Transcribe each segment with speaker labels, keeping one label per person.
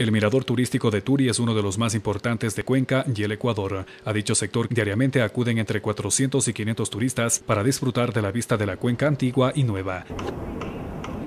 Speaker 1: El mirador turístico de Turi es uno de los más importantes de Cuenca y el Ecuador. A dicho sector diariamente acuden entre 400 y 500 turistas para disfrutar de la vista de la cuenca antigua y nueva.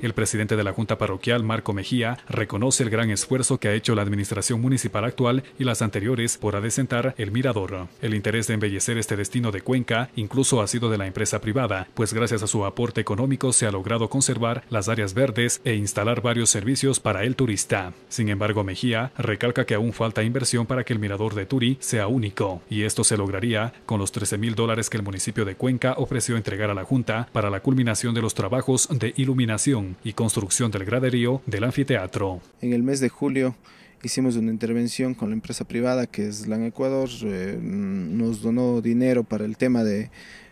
Speaker 1: El presidente de la Junta Parroquial, Marco Mejía, reconoce el gran esfuerzo que ha hecho la administración municipal actual y las anteriores por adecentar el mirador. El interés de embellecer este destino de Cuenca incluso ha sido de la empresa privada, pues gracias a su aporte económico se ha logrado conservar las áreas verdes e instalar varios servicios para el turista. Sin embargo, Mejía recalca que aún falta inversión para que el mirador de Turi sea único, y esto se lograría con los 13 mil dólares que el municipio de Cuenca ofreció entregar a la Junta para la culminación de los trabajos de iluminación y construcción del graderío del anfiteatro.
Speaker 2: En el mes de julio hicimos una intervención con la empresa privada que es LAN Ecuador, eh, nos donó dinero para el tema de,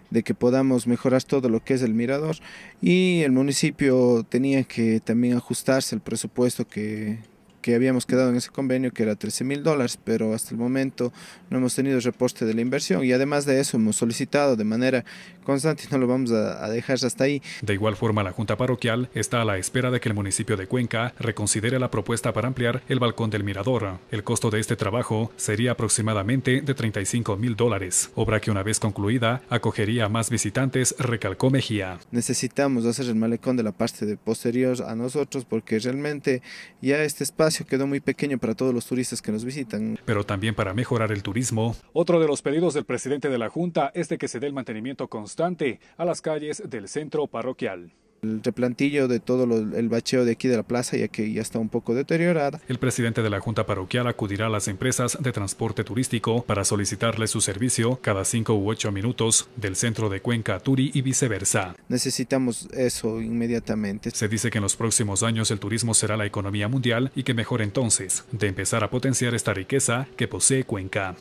Speaker 2: de que podamos mejorar todo lo que es el mirador y el municipio tenía que también ajustarse el presupuesto que, que habíamos quedado en ese convenio que era 13 mil dólares, pero hasta el momento no hemos tenido reporte de la inversión y además de eso hemos solicitado de manera constante y no lo vamos a, dejar hasta ahí.
Speaker 1: De igual forma, la Junta Parroquial está a la espera de que el municipio de Cuenca reconsidere la propuesta para ampliar el balcón del mirador. El costo de este trabajo sería aproximadamente de 35 mil dólares, obra que una vez concluida acogería a más visitantes, recalcó Mejía.
Speaker 2: Necesitamos hacer el malecón de la parte de posterior a nosotros porque realmente ya este espacio quedó muy pequeño para todos los turistas que nos visitan.
Speaker 1: Pero también para mejorar el turismo.
Speaker 2: Otro de los pedidos del presidente de la Junta es de que se dé el mantenimiento
Speaker 1: constante a las calles del centro parroquial el replantillo
Speaker 2: de todo el bacheo de aquí de la plaza, ya que ya está un poco deteriorada.
Speaker 1: El presidente de la Junta Parroquial acudirá a las empresas de transporte turístico para solicitarle su servicio cada cinco u ocho minutos del centro de Cuenca a Turi y viceversa.
Speaker 2: Necesitamos eso inmediatamente. Se dice
Speaker 1: que en los próximos años el turismo será la economía mundial y que mejor entonces de empezar a potenciar esta riqueza que posee Cuenca.